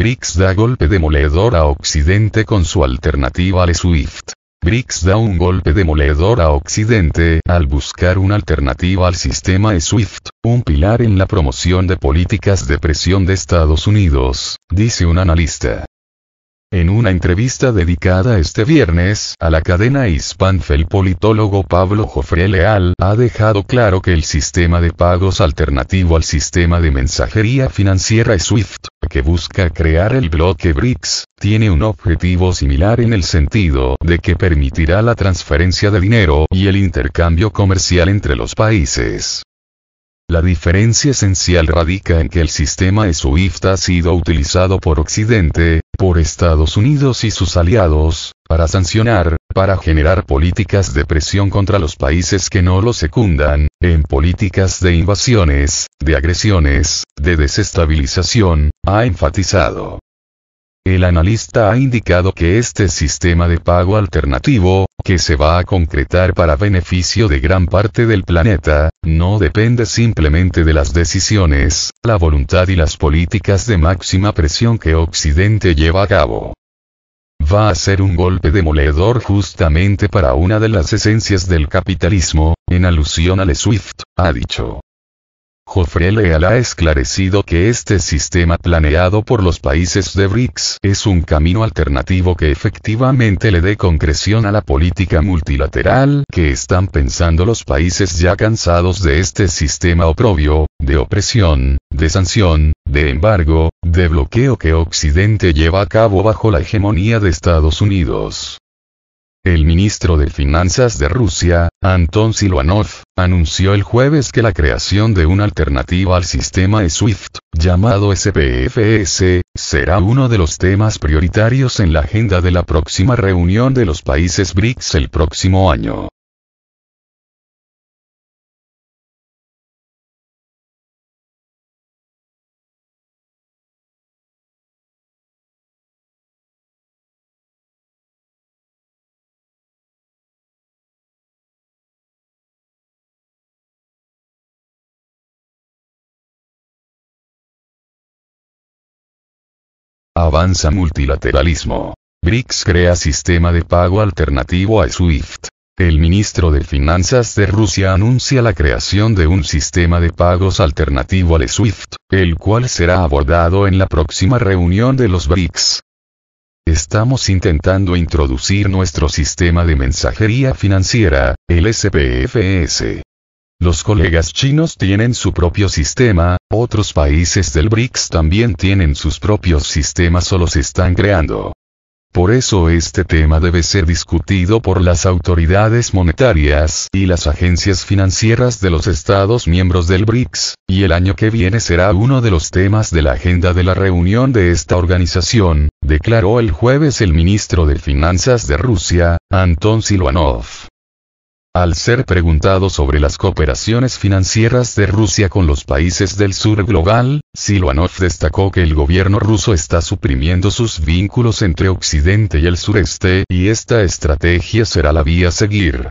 BRICS da golpe demoledor a Occidente con su alternativa al SWIFT. BRICS da un golpe demoledor a Occidente al buscar una alternativa al sistema SWIFT, un pilar en la promoción de políticas de presión de Estados Unidos, dice un analista. En una entrevista dedicada este viernes a la cadena Hispanfe, el politólogo Pablo Jofre Leal ha dejado claro que el sistema de pagos alternativo al sistema de mensajería financiera SWIFT, que busca crear el bloque BRICS, tiene un objetivo similar en el sentido de que permitirá la transferencia de dinero y el intercambio comercial entre los países. La diferencia esencial radica en que el sistema SWIFT ha sido utilizado por Occidente por Estados Unidos y sus aliados, para sancionar, para generar políticas de presión contra los países que no lo secundan, en políticas de invasiones, de agresiones, de desestabilización, ha enfatizado. El analista ha indicado que este sistema de pago alternativo, que se va a concretar para beneficio de gran parte del planeta, no depende simplemente de las decisiones, la voluntad y las políticas de máxima presión que Occidente lleva a cabo va a ser un golpe demoledor justamente para una de las esencias del capitalismo, en alusión al SWIFT, ha dicho. Joffre Leal ha esclarecido que este sistema planeado por los países de BRICS es un camino alternativo que efectivamente le dé concreción a la política multilateral que están pensando los países ya cansados de este sistema oprobio, de opresión, de sanción, de embargo, de bloqueo que Occidente lleva a cabo bajo la hegemonía de Estados Unidos. El ministro de Finanzas de Rusia, Anton Siluanov, anunció el jueves que la creación de una alternativa al sistema SWIFT, llamado SPFS, será uno de los temas prioritarios en la agenda de la próxima reunión de los países BRICS el próximo año. Avanza multilateralismo. BRICS crea sistema de pago alternativo a SWIFT. El ministro de Finanzas de Rusia anuncia la creación de un sistema de pagos alternativo al SWIFT, el cual será abordado en la próxima reunión de los BRICS. Estamos intentando introducir nuestro sistema de mensajería financiera, el SPFS, los colegas chinos tienen su propio sistema, otros países del BRICS también tienen sus propios sistemas o los están creando. Por eso este tema debe ser discutido por las autoridades monetarias y las agencias financieras de los estados miembros del BRICS, y el año que viene será uno de los temas de la agenda de la reunión de esta organización, declaró el jueves el ministro de Finanzas de Rusia, Anton Siluanov. Al ser preguntado sobre las cooperaciones financieras de Rusia con los países del sur global, Silvanov destacó que el gobierno ruso está suprimiendo sus vínculos entre Occidente y el sureste y esta estrategia será la vía a seguir.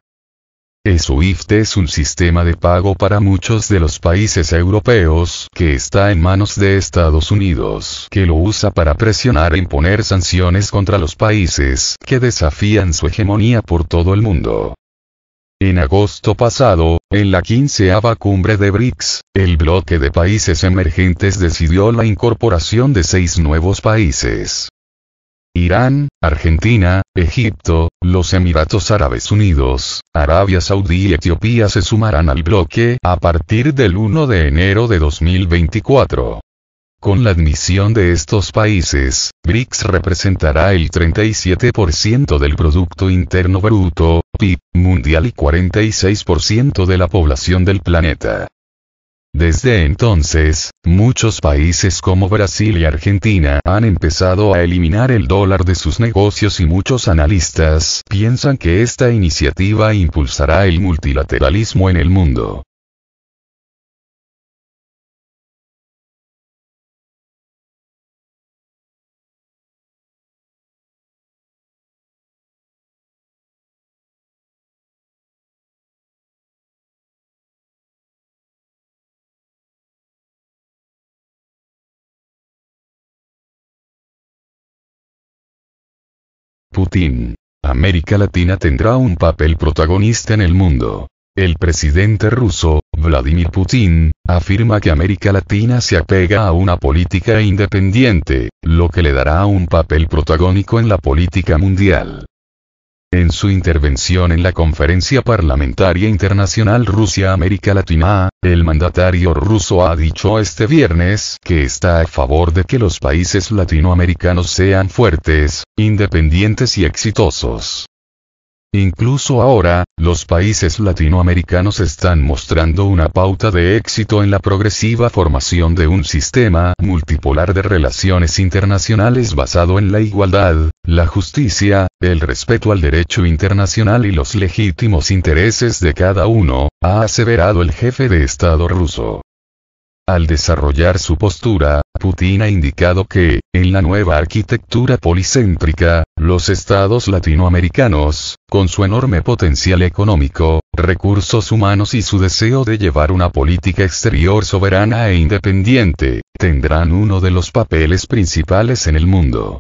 E SWIFT es un sistema de pago para muchos de los países europeos que está en manos de Estados Unidos, que lo usa para presionar e imponer sanciones contra los países que desafían su hegemonía por todo el mundo. En agosto pasado, en la quinceava cumbre de BRICS, el bloque de países emergentes decidió la incorporación de seis nuevos países. Irán, Argentina, Egipto, los Emiratos Árabes Unidos, Arabia Saudí y Etiopía se sumarán al bloque a partir del 1 de enero de 2024. Con la admisión de estos países, BRICS representará el 37% del Producto Interno Bruto, PIB, mundial y 46% de la población del planeta. Desde entonces, muchos países como Brasil y Argentina han empezado a eliminar el dólar de sus negocios y muchos analistas piensan que esta iniciativa impulsará el multilateralismo en el mundo. Putin. América Latina tendrá un papel protagonista en el mundo. El presidente ruso, Vladimir Putin, afirma que América Latina se apega a una política independiente, lo que le dará un papel protagónico en la política mundial. En su intervención en la Conferencia Parlamentaria Internacional Rusia-América Latina, el mandatario ruso ha dicho este viernes que está a favor de que los países latinoamericanos sean fuertes, independientes y exitosos. Incluso ahora, los países latinoamericanos están mostrando una pauta de éxito en la progresiva formación de un sistema multipolar de relaciones internacionales basado en la igualdad, la justicia, el respeto al derecho internacional y los legítimos intereses de cada uno, ha aseverado el jefe de Estado ruso. Al desarrollar su postura, Putin ha indicado que, en la nueva arquitectura policéntrica, los estados latinoamericanos, con su enorme potencial económico, recursos humanos y su deseo de llevar una política exterior soberana e independiente, tendrán uno de los papeles principales en el mundo.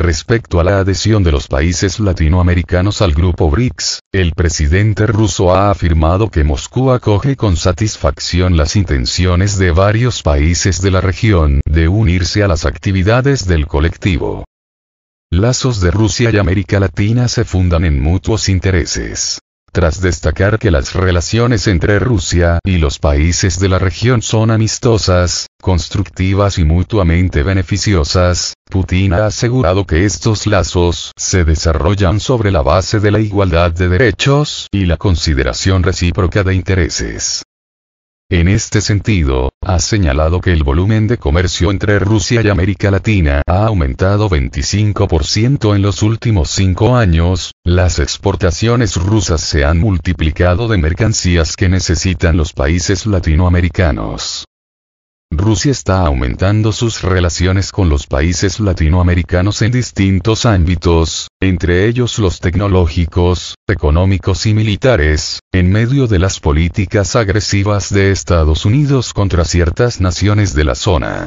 Respecto a la adhesión de los países latinoamericanos al grupo BRICS, el presidente ruso ha afirmado que Moscú acoge con satisfacción las intenciones de varios países de la región de unirse a las actividades del colectivo. Lazos de Rusia y América Latina se fundan en mutuos intereses tras destacar que las relaciones entre Rusia y los países de la región son amistosas, constructivas y mutuamente beneficiosas, Putin ha asegurado que estos lazos se desarrollan sobre la base de la igualdad de derechos y la consideración recíproca de intereses. En este sentido, ha señalado que el volumen de comercio entre Rusia y América Latina ha aumentado 25% en los últimos cinco años, las exportaciones rusas se han multiplicado de mercancías que necesitan los países latinoamericanos. Rusia está aumentando sus relaciones con los países latinoamericanos en distintos ámbitos, entre ellos los tecnológicos, económicos y militares, en medio de las políticas agresivas de Estados Unidos contra ciertas naciones de la zona.